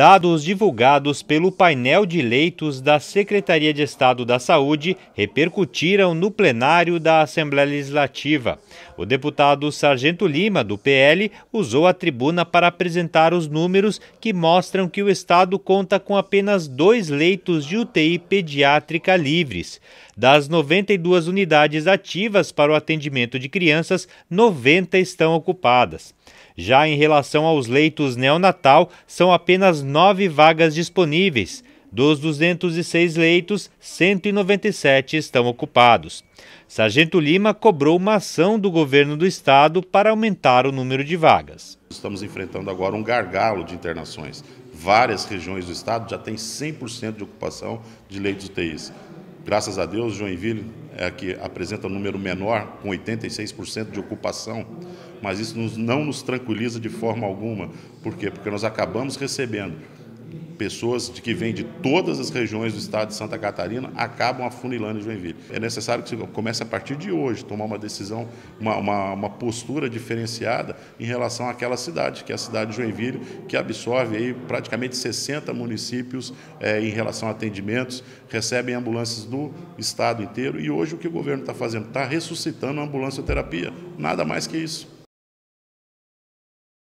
Dados divulgados pelo painel de leitos da Secretaria de Estado da Saúde repercutiram no plenário da Assembleia Legislativa. O deputado Sargento Lima, do PL, usou a tribuna para apresentar os números que mostram que o Estado conta com apenas dois leitos de UTI pediátrica livres. Das 92 unidades ativas para o atendimento de crianças, 90 estão ocupadas. Já em relação aos leitos neonatal, são apenas nove vagas disponíveis. Dos 206 leitos, 197 estão ocupados. Sargento Lima cobrou uma ação do governo do estado para aumentar o número de vagas. Estamos enfrentando agora um gargalo de internações. Várias regiões do estado já têm 100% de ocupação de leitos UTIs. Graças a Deus, Joinville é a que apresenta um número menor, com 86% de ocupação, mas isso não nos tranquiliza de forma alguma. Por quê? Porque nós acabamos recebendo pessoas de que vêm de todas as regiões do estado de Santa Catarina acabam afunilando em Joinville. É necessário que você comece a partir de hoje, tomar uma decisão, uma, uma, uma postura diferenciada em relação àquela cidade, que é a cidade de Joinville, que absorve aí praticamente 60 municípios é, em relação a atendimentos, recebem ambulâncias do estado inteiro e hoje o que o governo está fazendo? Está ressuscitando a ambulância terapia, nada mais que isso.